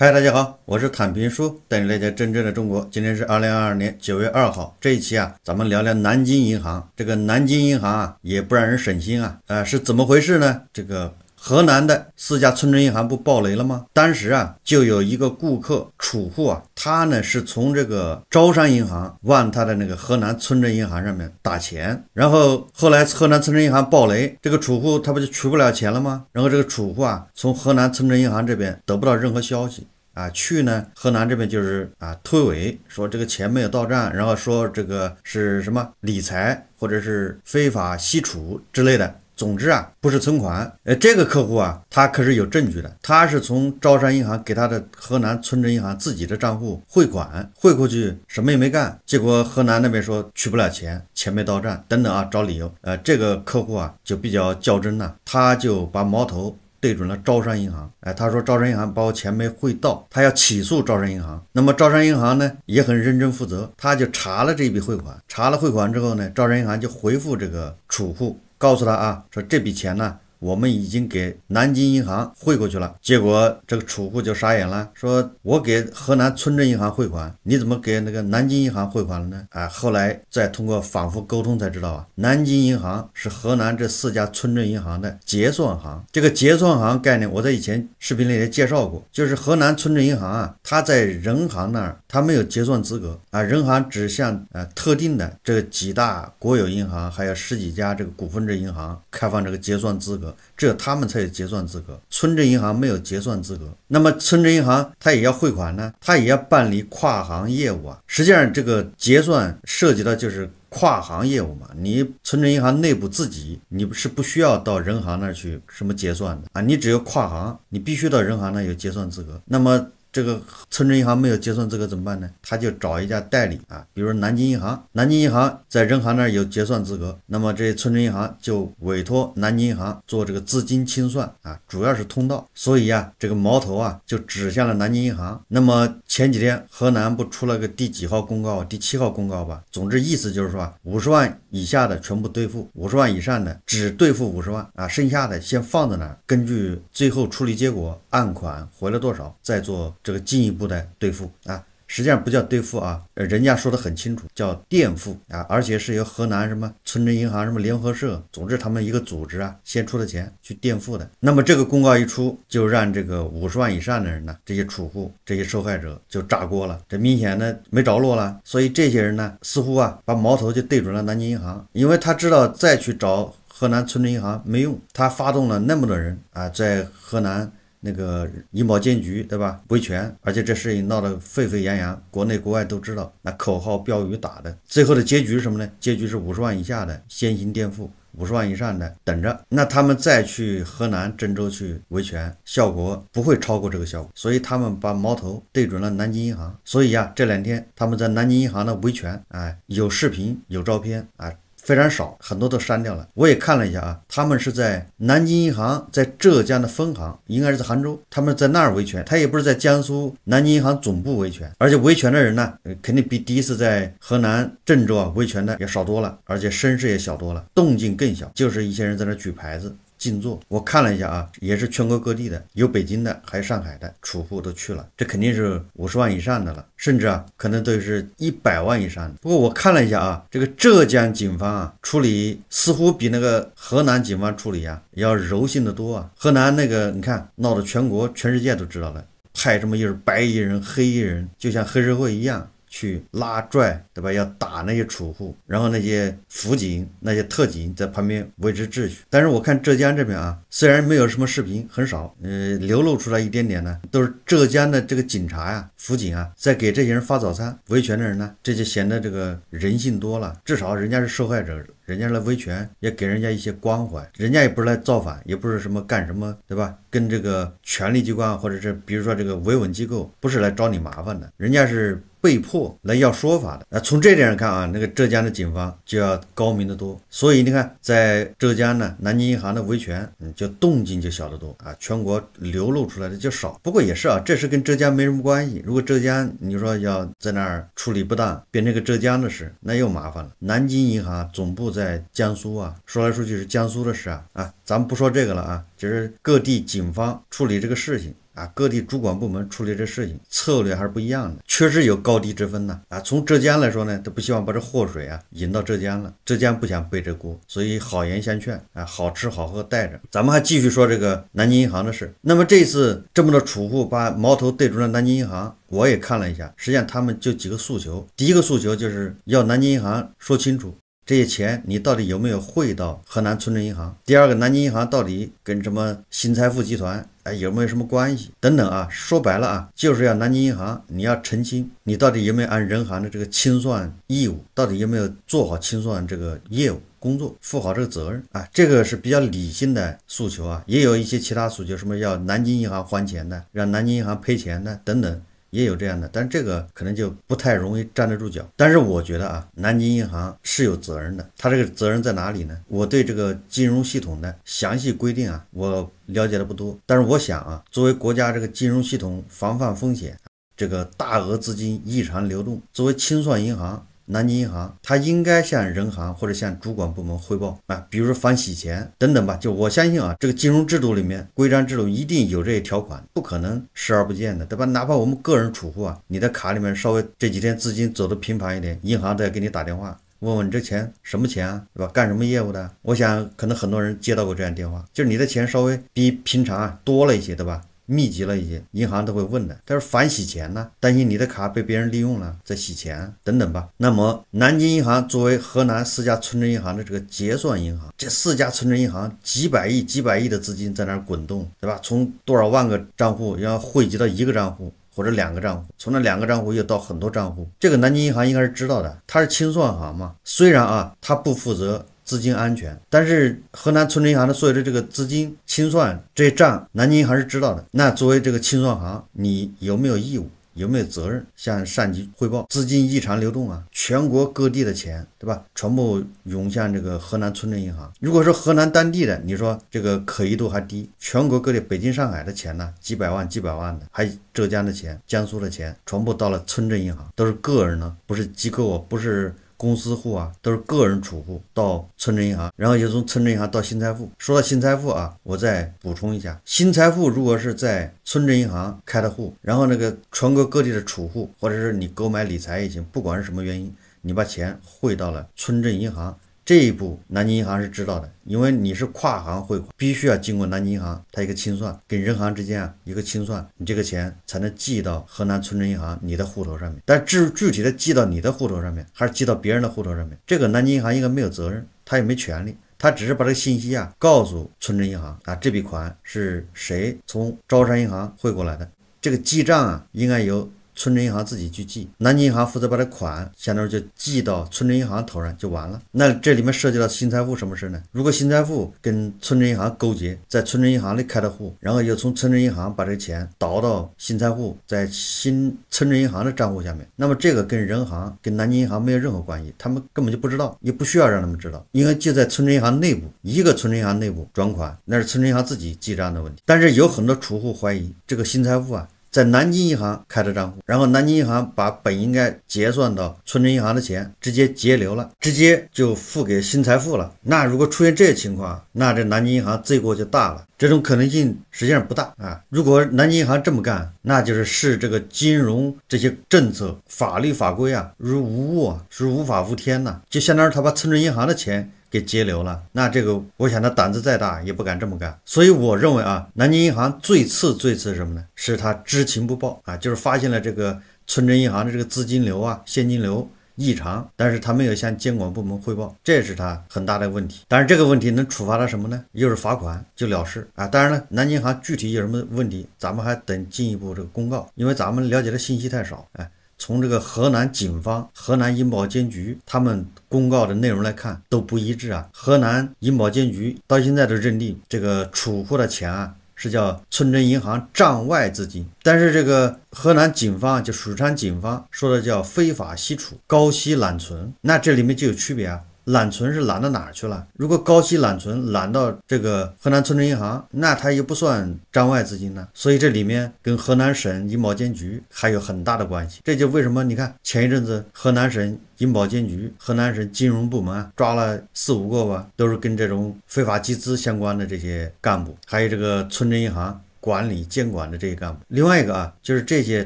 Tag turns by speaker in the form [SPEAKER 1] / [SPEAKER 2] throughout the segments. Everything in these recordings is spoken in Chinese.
[SPEAKER 1] 嗨，大家好，我是坦平叔，带你了解真正的中国。今天是二零二二年九月二号，这一期啊，咱们聊聊南京银行。这个南京银行啊，也不让人省心啊，啊，是怎么回事呢？这个。河南的四家村镇银行不爆雷了吗？当时啊，就有一个顾客储户啊，他呢是从这个招商银行往他的那个河南村镇银行上面打钱，然后后来河南村镇银行爆雷，这个储户他不就取不了钱了吗？然后这个储户啊，从河南村镇银行这边得不到任何消息啊，去呢河南这边就是啊推诿，说这个钱没有到账，然后说这个是什么理财或者是非法吸储之类的。总之啊，不是存款，呃，这个客户啊，他可是有证据的。他是从招商银行给他的河南村镇银行自己的账户汇款，汇过去什么也没干，结果河南那边说取不了钱，钱没到账，等等啊，找理由。呃，这个客户啊就比较较真了，他就把矛头对准了招商银行。哎，他说招商银行把我钱没汇到，他要起诉招商银行。那么招商银行呢也很认真负责，他就查了这笔汇款，查了汇款之后呢，招商银行就回复这个储户。告诉他啊，说这笔钱呢。我们已经给南京银行汇过去了，结果这个储户就傻眼了，说：“我给河南村镇银行汇款，你怎么给那个南京银行汇款了呢？”啊，后来再通过反复沟通才知道啊，南京银行是河南这四家村镇银行的结算行。这个结算行概念，我在以前视频里也介绍过，就是河南村镇银行啊，它在人行那儿，它没有结算资格啊，人行只向呃特定的这几大国有银行，还有十几家这个股份制银行开放这个结算资格。只有他们才有结算资格，村镇银行没有结算资格。那么村镇银行他也要汇款呢，他也要办理跨行业务啊。实际上，这个结算涉及到就是跨行业务嘛。你村镇银行内部自己，你是不需要到人行那去什么结算的啊。你只有跨行，你必须到人行那有结算资格。那么。这个村镇银行没有结算资格怎么办呢？他就找一家代理啊，比如南京银行，南京银行在人行那儿有结算资格，那么这村镇银行就委托南京银行做这个资金清算啊，主要是通道。所以呀，这个矛头啊就指向了南京银行。那么前几天河南不出了个第几号公告？第七号公告吧。总之意思就是说，五十万以下的全部兑付，五十万以上的只兑付五十万啊，剩下的先放在那，儿，根据最后处理结果，案款回了多少再做。这个进一步的兑付啊，实际上不叫兑付啊，人家说的很清楚，叫垫付啊，而且是由河南什么村镇银行什么联合社，总之他们一个组织啊，先出的钱去垫付的。那么这个公告一出，就让这个五十万以上的人呢，这些储户这些受害者就炸锅了，这明显的没着落了。所以这些人呢，似乎啊，把矛头就对准了南京银行，因为他知道再去找河南村镇银行没用，他发动了那么多人啊，在河南。那个银保监局，对吧？维权，而且这事情闹得沸沸扬扬，国内国外都知道。那口号标语打的，最后的结局是什么呢？结局是五十万以下的先行垫付，五十万以上的等着。那他们再去河南郑州去维权，效果不会超过这个效果。所以他们把矛头对准了南京银行。所以呀，这两天他们在南京银行的维权，哎，有视频，有照片，啊。非常少，很多都删掉了。我也看了一下啊，他们是在南京银行在浙江的分行，应该是在杭州，他们在那儿维权。他也不是在江苏南京银行总部维权，而且维权的人呢，肯定比第一次在河南郑州啊维权的也少多了，而且声势也小多了，动静更小，就是一些人在那举牌子。静坐，我看了一下啊，也是全国各地的，有北京的，还有上海的，储户都去了，这肯定是五十万以上的了，甚至啊，可能都是一百万以上的。不过我看了一下啊，这个浙江警方啊处理似乎比那个河南警方处理啊要柔性的多啊。河南那个你看闹得全国全世界都知道了，派这么一伙白衣人、黑衣人，就像黑社会一样。去拉拽，对吧？要打那些储户，然后那些辅警、那些特警在旁边维持秩序。但是我看浙江这边啊，虽然没有什么视频，很少，呃，流露出来一点点呢，都是浙江的这个警察呀、辅警啊，在给这些人发早餐、维权的人呢，这就显得这个人性多了，至少人家是受害者。人家来维权，也给人家一些关怀，人家也不是来造反，也不是什么干什么，对吧？跟这个权力机关或者是比如说这个维稳机构不是来找你麻烦的，人家是被迫来要说法的。那从这点上看啊，那个浙江的警方就要高明得多。所以你看，在浙江呢，南京银行的维权，嗯，就动静就小得多啊，全国流露出来的就少。不过也是啊，这事跟浙江没什么关系。如果浙江你说要在那儿处理不当，变成个浙江的事，那又麻烦了。南京银行总部在。在江苏啊，说来说去是江苏的事啊啊，咱们不说这个了啊，就是各地警方处理这个事情啊，各地主管部门处理这事情策略还是不一样的，确实有高低之分呢啊。从浙江来说呢，都不希望把这祸水啊引到浙江了，浙江不想背这锅，所以好言相劝啊，好吃好喝带着。咱们还继续说这个南京银行的事。那么这次这么多储户把矛头对准了南京银行，我也看了一下，实际上他们就几个诉求，第一个诉求就是要南京银行说清楚。这些钱你到底有没有汇到河南村镇银行？第二个，南京银行到底跟什么新财富集团哎有没有什么关系？等等啊，说白了啊，就是要南京银行你要澄清你到底有没有按人行的这个清算义务，到底有没有做好清算这个业务工作，负好这个责任啊，这个是比较理性的诉求啊，也有一些其他诉求，什么要南京银行还钱的，让南京银行赔钱的等等。也有这样的，但这个可能就不太容易站得住脚。但是我觉得啊，南京银行是有责任的，它这个责任在哪里呢？我对这个金融系统的详细规定啊，我了解的不多。但是我想啊，作为国家这个金融系统防范风险，这个大额资金异常流动，作为清算银行。南京银行，它应该向人行或者向主管部门汇报啊，比如反洗钱等等吧。就我相信啊，这个金融制度里面规章制度一定有这些条款，不可能视而不见的，对吧？哪怕我们个人储户啊，你的卡里面稍微这几天资金走的频繁一点，银行都要给你打电话，问问你这钱什么钱，啊，对吧？干什么业务的？我想可能很多人接到过这样电话，就是你的钱稍微比平常啊多了一些，对吧？密集了一些，银行都会问的，他说反洗钱呢，担心你的卡被别人利用了，在洗钱等等吧。那么南京银行作为河南四家村镇银行的这个结算银行，这四家村镇银行几百亿、几百亿的资金在那滚动，对吧？从多少万个账户要汇集到一个账户或者两个账户，从那两个账户又到很多账户，这个南京银行应该是知道的，它是清算行嘛。虽然啊，它不负责。资金安全，但是河南村镇银行的所有的这个资金清算这些账，南京银行是知道的。那作为这个清算行，你有没有义务，有没有责任向上级汇报资金异常流动啊？全国各地的钱，对吧？全部涌向这个河南村镇银行。如果说河南当地的，你说这个可疑度还低，全国各地，北京、上海的钱呢，几百万、几百万的，还浙江的钱、江苏的钱，全部到了村镇银行，都是个人呢，不是机构，不是。公司户啊，都是个人储户到村镇银行，然后也从村镇银行到新财富。说到新财富啊，我再补充一下，新财富如果是在村镇银行开的户，然后那个全国各地的储户，或者是你购买理财也行，不管是什么原因，你把钱汇到了村镇银行。这一步，南京银行是知道的，因为你是跨行汇款，必须要经过南京银行，它一个清算跟人行之间啊一个清算，你这个钱才能寄到河南村镇银行你的户头上面。但至于具体的寄到你的户头上面还是寄到别人的户头上面，这个南京银行应该没有责任，他也没权利，他只是把这个信息啊告诉村镇银行啊这笔款是谁从招商银行汇过来的，这个记账啊应该由。村镇银行自己去记，南京银行负责把这款，相当于就记到村镇银行头上就完了。那这里面涉及到新财富什么事呢？如果新财富跟村镇银行勾结，在村镇银行里开的户，然后又从村镇银行把这个钱倒到新财富在新村镇银行的账户下面，那么这个跟人行、跟南京银行没有任何关系，他们根本就不知道，也不需要让他们知道，因为就在村镇银行内部，一个村镇银行内部转款，那是村镇银行自己记账的问题。但是有很多储户怀疑这个新财富啊。在南京银行开的账户，然后南京银行把本应该结算到村镇银行的钱直接截留了，直接就付给新财富了。那如果出现这些情况，那这南京银行罪过就大了。这种可能性实际上不大啊。如果南京银行这么干，那就是视这个金融这些政策法律法规啊如无物啊，是无法无天呐，就相当于他把村镇银行的钱。给截留了，那这个我想他胆子再大也不敢这么干，所以我认为啊，南京银行最次最次什么呢？是他知情不报啊，就是发现了这个村镇银行的这个资金流啊、现金流异常，但是他没有向监管部门汇报，这也是他很大的问题。但是这个问题能处罚他什么呢？又是罚款就了事啊？当然了，南京银行具体有什么问题，咱们还等进一步这个公告，因为咱们了解的信息太少，哎。从这个河南警方、河南银保监局他们公告的内容来看，都不一致啊。河南银保监局到现在都认定这个储户的钱啊是叫村镇银行账外资金，但是这个河南警方就蜀山警方说的叫非法吸储、高息揽存，那这里面就有区别啊。揽存是揽到哪儿去了？如果高息揽存揽到这个河南村镇银行，那它又不算账外资金呢。所以这里面跟河南省银保监局还有很大的关系。这就为什么你看前一阵子河南省银保监局、河南省金融部门抓了四五个吧，都是跟这种非法集资相关的这些干部，还有这个村镇银行。管理监管的这些干部，另外一个啊，就是这些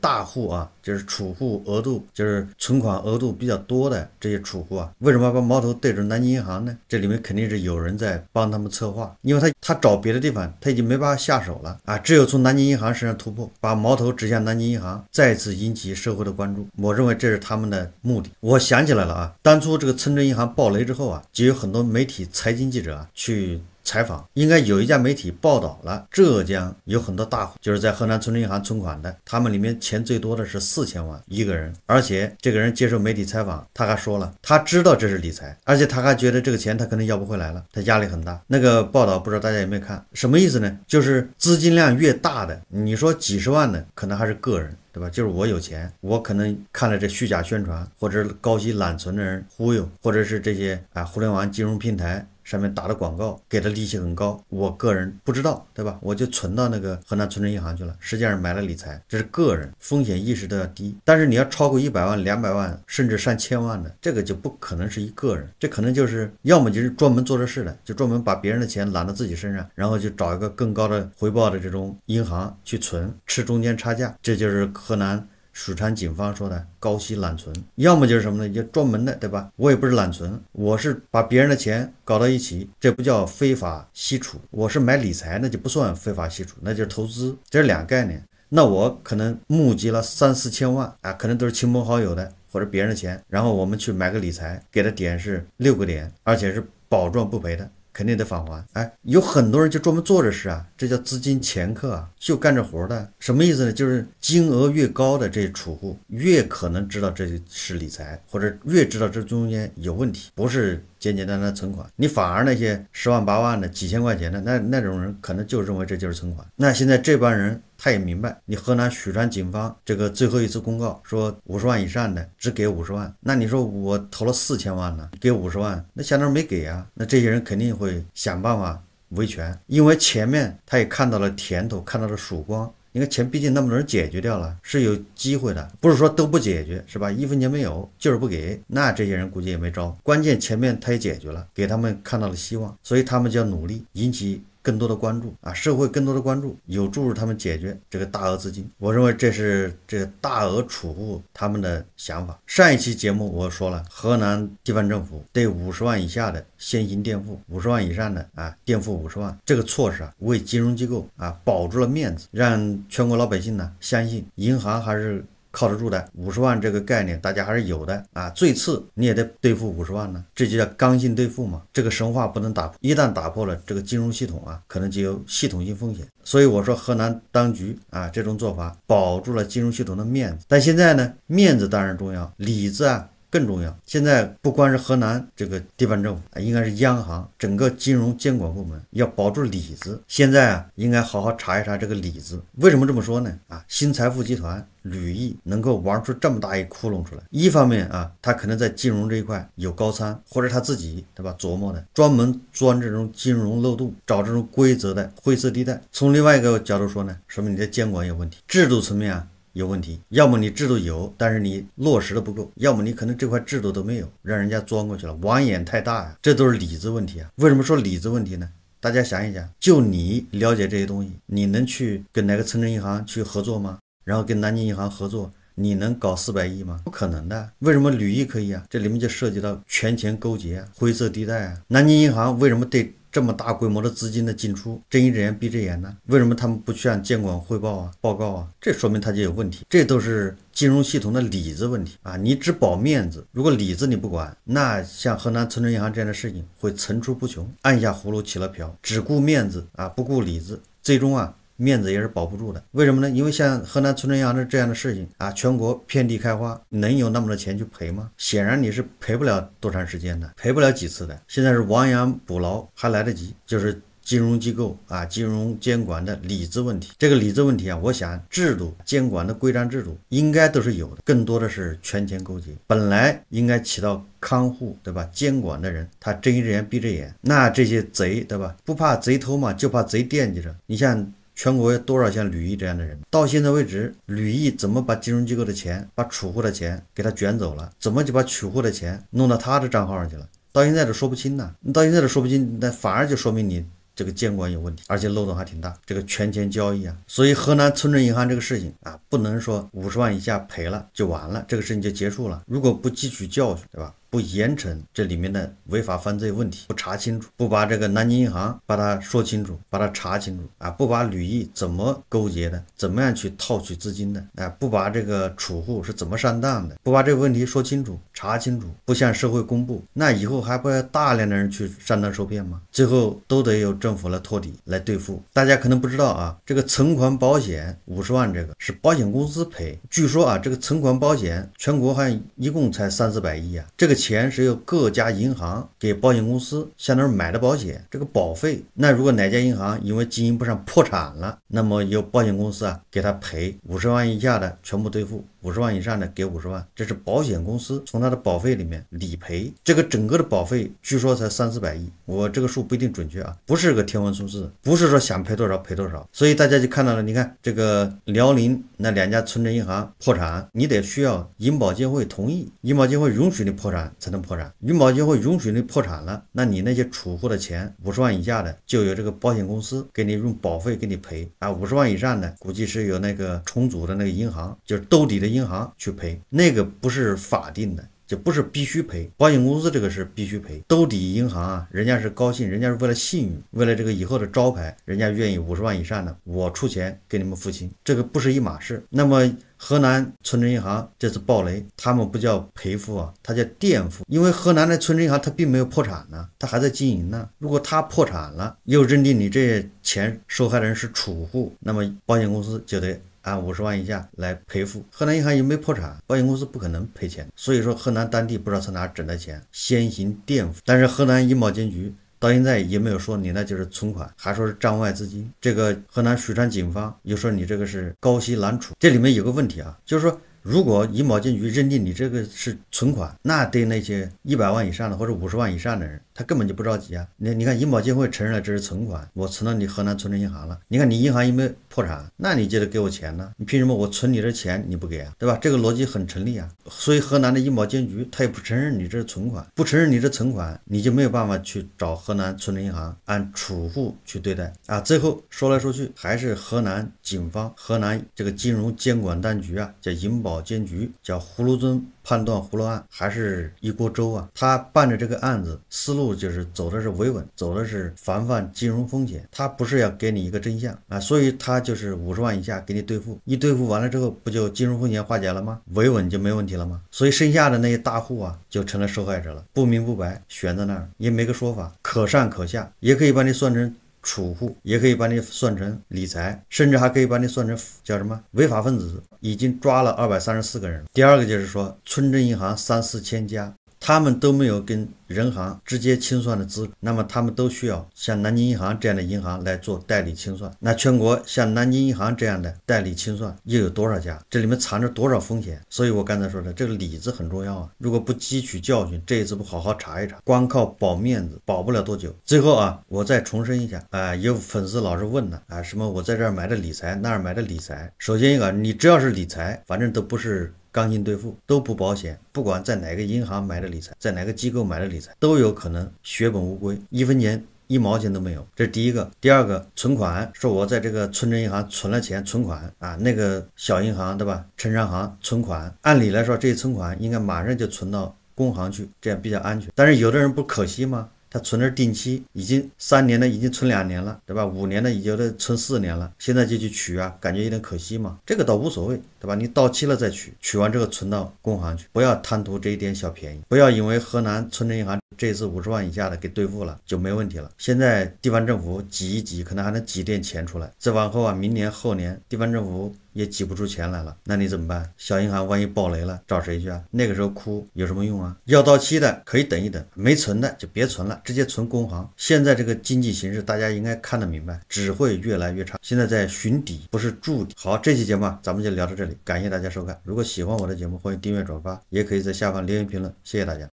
[SPEAKER 1] 大户啊，就是储户额度，就是存款额度比较多的这些储户啊，为什么把矛头对准南京银行呢？这里面肯定是有人在帮他们策划，因为他他找别的地方他已经没办法下手了啊，只有从南京银行身上突破，把矛头指向南京银行，再次引起社会的关注。我认为这是他们的目的。我想起来了啊，当初这个村镇银行暴雷之后啊，就有很多媒体财经记者啊去。采访应该有一家媒体报道了，浙江有很多大户，就是在河南村镇银行存款的，他们里面钱最多的是四千万一个人，而且这个人接受媒体采访，他还说了，他知道这是理财，而且他还觉得这个钱他可能要不回来了，他压力很大。那个报道不知道大家有没有看？什么意思呢？就是资金量越大的，你说几十万的可能还是个人，对吧？就是我有钱，我可能看了这虚假宣传或者高息揽存的人忽悠，或者是这些啊互联网金融平台。上面打的广告，给的利息很高，我个人不知道，对吧？我就存到那个河南村镇银行去了，实际上买了理财，这是个人风险意识都要低。但是你要超过一百万、两百万甚至上千万的，这个就不可能是一个人，这可能就是要么就是专门做这事的，就专门把别人的钱揽到自己身上，然后就找一个更高的回报的这种银行去存，吃中间差价，这就是河南。蜀山警方说的高息揽存，要么就是什么呢？就专门的，对吧？我也不是揽存，我是把别人的钱搞到一起，这不叫非法吸储，我是买理财，那就不算非法吸储，那就是投资，这是两个概念。那我可能募集了三四千万啊，可能都是亲朋好友的或者别人的钱，然后我们去买个理财，给的点是六个点，而且是保赚不赔的。肯定得返还，哎，有很多人就专门做这事啊，这叫资金掮客，啊，就干这活的，什么意思呢？就是金额越高的这些储户越可能知道这是理财，或者越知道这中间有问题，不是简简单单存款，你反而那些十万八万的、几千块钱的那那种人可能就认为这就是存款，那现在这帮人。他也明白，你河南许昌警方这个最后一次公告说五十万以上的只给五十万，那你说我投了四千万呢，给五十万，那相当于没给啊。那这些人肯定会想办法维权，因为前面他也看到了甜头，看到了曙光。你看钱毕竟那么多人解决掉了，是有机会的，不是说都不解决，是吧？一分钱没有就是不给，那这些人估计也没招。关键前面他也解决了，给他们看到了希望，所以他们就要努力引起。更多的关注啊，社会更多的关注，有助于他们解决这个大额资金。我认为这是这个大额储户他们的想法。上一期节目我说了，河南地方政府对五十万以下的先行垫付，五十万以上的啊垫付五十万，这个措施啊，为金融机构啊保住了面子，让全国老百姓呢相信银行还是。靠得住的五十万这个概念，大家还是有的啊。最次你也得兑付五十万呢，这就叫刚性兑付嘛。这个神话不能打破，一旦打破了，这个金融系统啊，可能就有系统性风险。所以我说，河南当局啊，这种做法保住了金融系统的面子。但现在呢，面子当然重要，里子啊。更重要，现在不光是河南这个地方政府，啊，应该是央行整个金融监管部门要保住里子。现在啊，应该好好查一查这个里子。为什么这么说呢？啊，新财富集团、吕毅能够玩出这么大一窟窿出来，一方面啊，他可能在金融这一块有高参，或者他自己对吧琢磨的，专门钻这种金融漏洞，找这种规则的灰色地带。从另外一个角度说呢，说明你的监管有问题，制度层面。啊。有问题，要么你制度有，但是你落实的不够；要么你可能这块制度都没有，让人家钻过去了，网眼太大呀，这都是里子问题啊。为什么说里子问题呢？大家想一想，就你了解这些东西，你能去跟哪个村镇银行去合作吗？然后跟南京银行合作，你能搞四百亿吗？不可能的。为什么旅易可以啊？这里面就涉及到权钱勾结、灰色地带啊。南京银行为什么对？这么大规模的资金的进出，睁一只眼闭一只眼呢？为什么他们不去向监管汇报啊、报告啊？这说明他就有问题，这都是金融系统的里子问题啊！你只保面子，如果里子你不管，那像河南存储银行这样的事情会层出不穷。按下葫芦起了瓢，只顾面子啊，不顾里子，最终啊。面子也是保不住的，为什么呢？因为像河南存真银的这样的事情啊，全国遍地开花，能有那么多钱去赔吗？显然你是赔不了多长时间的，赔不了几次的。现在是亡羊补牢还来得及，就是金融机构啊，金融监管的理智问题。这个理智问题啊，我想制度监管的规章制度应该都是有的，更多的是权钱勾结。本来应该起到看护，对吧？监管的人他睁一只眼闭着眼，那这些贼，对吧？不怕贼偷嘛，就怕贼惦记着。你像。全国有多少像吕毅这样的人？到现在为止，吕毅怎么把金融机构的钱、把储户的钱给他卷走了？怎么就把储户的钱弄到他的账号上去了？到现在都说不清呢。你到现在都说不清，那反而就说明你这个监管有问题，而且漏洞还挺大。这个权钱交易啊，所以河南村镇银行这个事情啊，不能说五十万以下赔了就完了，这个事情就结束了。如果不汲取教训，对吧？不严惩这里面的违法犯罪问题，不查清楚，不把这个南京银行把它说清楚，把它查清楚啊！不把吕毅怎么勾结的，怎么样去套取资金的，啊，不把这个储户是怎么上当的，不把这个问题说清楚、查清楚，不向社会公布，那以后还不要大量的人去上当受骗吗？最后都得有政府来托底来对付。大家可能不知道啊，这个存款保险五十万这个是保险公司赔。据说啊，这个存款保险全国还一共才三四百亿啊，这个。钱是由各家银行给保险公司，相当于买的保险，这个保费。那如果哪家银行因为经营不善破产了，那么由保险公司啊给他赔五十万以下的全部兑付。五十万以上的给五十万，这是保险公司从他的保费里面理赔。这个整个的保费据说才三四百亿，我这个数不一定准确啊，不是个天文数字，不是说想赔多少赔多少。所以大家就看到了，你看这个辽宁那两家村镇银行破产，你得需要银保监会同意，银保监会允许你破产才能破产。银保监会允许你破产了，那你那些储户的钱五十万以下的就有这个保险公司给你用保费给你赔啊，五十万以上的估计是有那个重组的那个银行就是兜底的。银行去赔那个不是法定的，就不是必须赔。保险公司这个是必须赔，兜底银行啊，人家是高兴，人家是为了信誉，为了这个以后的招牌，人家愿意五十万以上的，我出钱给你们付清，这个不是一码事。那么河南村镇银行这次暴雷，他们不叫赔付啊，他叫垫付，因为河南的村镇银行它并没有破产呢，它还在经营呢。如果它破产了，又认定你这些钱受害人是储户，那么保险公司就得。按五十万以下来赔付，河南银行又没破产，保险公司不可能赔钱，所以说河南当地不知道从哪整的钱先行垫付，但是河南银保监局到现在也没有说你那就是存款，还说是账外资金，这个河南许昌警方又说你这个是高息揽储，这里面有个问题啊，就是说。如果银保监局认定你这个是存款，那对那些一百万以上的或者五十万以上的人，他根本就不着急啊。你你看，银保监会承认了这是存款，我存到你河南村镇银行了。你看你银行有没有破产？那你就得给我钱呢。你凭什么我存你的钱你不给啊？对吧？这个逻辑很成立啊。所以河南的银保监局他也不承认你这是存款，不承认你这存款，你就没有办法去找河南村镇银行按储户去对待啊。最后说来说去还是河南警方、河南这个金融监管当局啊，叫银保。保监局叫葫芦尊判断葫芦案还是一锅粥啊？他办的这个案子思路就是走的是维稳，走的是防范金融风险。他不是要给你一个真相啊？所以他就是五十万以下给你兑付，一兑付完了之后不就金融风险化解了吗？维稳就没问题了吗？所以剩下的那些大户啊就成了受害者了，不明不白悬在那儿，也没个说法，可上可下，也可以把你算成。储户也可以把你算成理财，甚至还可以把你算成叫什么违法分子，已经抓了二百三十四个人。第二个就是说，村镇银行三四千家。他们都没有跟人行直接清算的资格，那么他们都需要像南京银行这样的银行来做代理清算。那全国像南京银行这样的代理清算又有多少家？这里面藏着多少风险？所以我刚才说的这个里子很重要啊！如果不汲取教训，这一次不好好查一查，光靠保面子保不了多久。最后啊，我再重申一下啊，有粉丝老是问呢啊，什么我在这儿买的理财，那儿买的理财？首先一个，你只要是理财，反正都不是。刚性兑付都不保险，不管在哪个银行买的理财，在哪个机构买的理财，都有可能血本无归，一分钱一毛钱都没有。这是第一个。第二个，存款是我在这个村镇银行存了钱，存款啊，那个小银行对吧？城商行存款，按理来说，这些存款应该马上就存到工行去，这样比较安全。但是有的人不可惜吗？他存着定期已经三年了，已经存两年了，对吧？五年了，已经都存四年了，现在就去取啊，感觉有点可惜嘛。这个倒无所谓，对吧？你到期了再取，取完这个存到工行去，不要贪图这一点小便宜，不要因为河南村镇银行这次五十万以下的给兑付了就没问题了。现在地方政府挤一挤，可能还能挤点钱出来。再往后啊，明年后年，地方政府。也挤不出钱来了，那你怎么办？小银行万一暴雷了，找谁去啊？那个时候哭有什么用啊？要到期的可以等一等，没存的就别存了，直接存工行。现在这个经济形势，大家应该看得明白，只会越来越差。现在在寻底，不是筑底。好，这期节目啊，咱们就聊到这里，感谢大家收看。如果喜欢我的节目，欢迎订阅、转发，也可以在下方留言评论。谢谢大家。